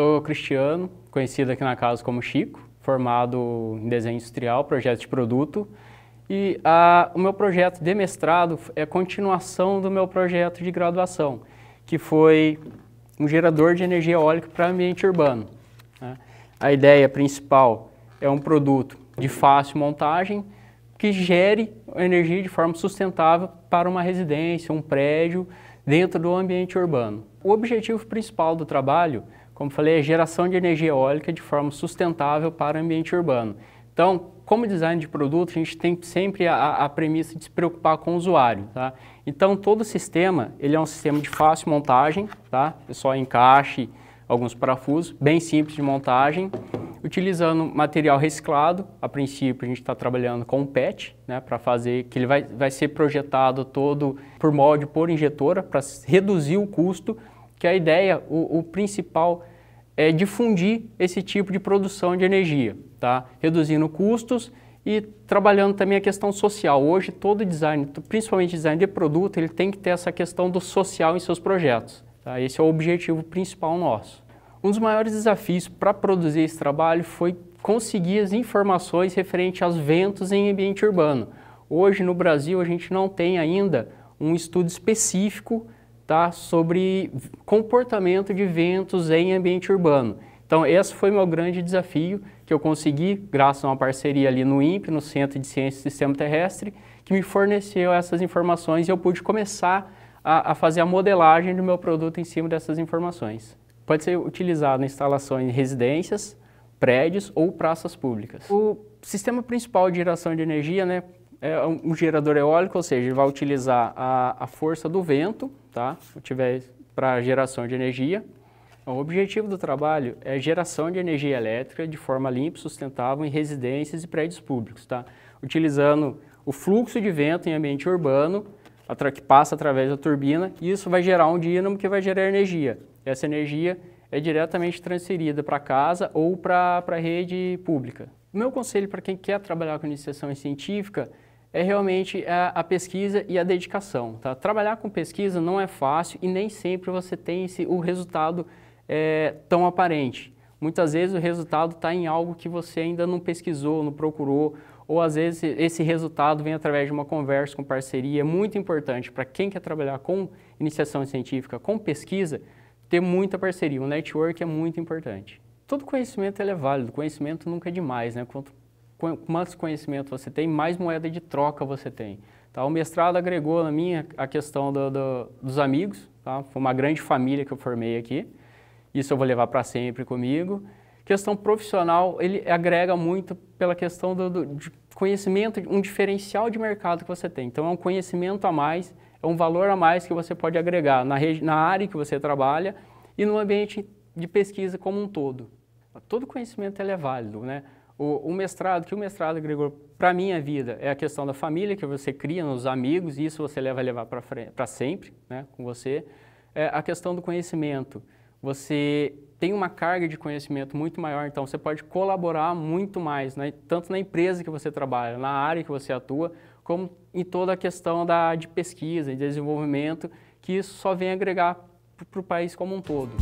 Sou Cristiano, conhecido aqui na casa como Chico, formado em desenho industrial, projeto de produto. E a, o meu projeto de mestrado é continuação do meu projeto de graduação, que foi um gerador de energia eólica para ambiente urbano. Né? A ideia principal é um produto de fácil montagem que gere energia de forma sustentável para uma residência, um prédio, dentro do ambiente urbano. O objetivo principal do trabalho como falei, é geração de energia eólica de forma sustentável para o ambiente urbano. Então, como design de produto, a gente tem sempre a, a premissa de se preocupar com o usuário, tá? Então, todo o sistema, ele é um sistema de fácil montagem, tá? É só encaixe, alguns parafusos, bem simples de montagem, utilizando material reciclado. A princípio, a gente está trabalhando com PET, né, para fazer que ele vai, vai ser projetado todo por molde, por injetora, para reduzir o custo, que a ideia, o, o principal é, difundir esse tipo de produção de energia, tá? reduzindo custos e trabalhando também a questão social. Hoje todo design, principalmente design de produto, ele tem que ter essa questão do social em seus projetos. Tá? Esse é o objetivo principal nosso. Um dos maiores desafios para produzir esse trabalho foi conseguir as informações referente aos ventos em ambiente urbano. Hoje no Brasil a gente não tem ainda um estudo específico tá? sobre comportamento de ventos em ambiente urbano. Então, esse foi meu grande desafio que eu consegui, graças a uma parceria ali no INPE, no Centro de Ciência e Sistema Terrestre, que me forneceu essas informações e eu pude começar a, a fazer a modelagem do meu produto em cima dessas informações. Pode ser utilizado em instalações em residências, prédios ou praças públicas. O sistema principal de geração de energia, né, é um gerador eólico, ou seja, ele vai utilizar a, a força do vento, tá? Se tiver para geração de energia. Então, o objetivo do trabalho é geração de energia elétrica de forma limpa e sustentável em residências e prédios públicos, tá? Utilizando o fluxo de vento em ambiente urbano, que passa através da turbina, e isso vai gerar um dínamo que vai gerar energia. Essa energia é diretamente transferida para casa ou para a rede pública. O meu conselho para quem quer trabalhar com iniciação científica é realmente a, a, pesquisa e a dedicação. Tá? Trabalhar com pesquisa não é fácil e nem sempre você tem esse, o resultado é, tão aparente. Muitas vezes o resultado está em algo que você ainda não pesquisou, não procurou, ou às vezes esse resultado vem através de uma conversa com parceria. É muito importante para quem quer trabalhar com iniciação científica, com pesquisa, ter muita parceria. O network é muito importante. Todo conhecimento é válido, conhecimento nunca é demais, né? Quanto mais conhecimento você tem, mais moeda de troca você tem. Tá? O mestrado agregou na minha a questão do, do, dos amigos, tá? foi uma grande família que eu formei aqui, isso eu vou levar para sempre comigo. Questão profissional, ele agrega muito pela questão do, do de conhecimento, um diferencial de mercado que você tem. Então é um conhecimento a mais, é um valor a mais que você pode agregar na, na área que você trabalha e no ambiente de pesquisa como um todo. Todo conhecimento é válido, né? O, o mestrado, que o mestrado agregou para a minha vida é a questão da família que você cria, nos amigos, e isso você leva a levar para sempre né, com você. É a questão do conhecimento. Você tem uma carga de conhecimento muito maior, então você pode colaborar muito mais, né? tanto na empresa que você trabalha, na área que você atua, como em toda a questão da, de pesquisa e de desenvolvimento, que isso só vem agregar para o país como um todo.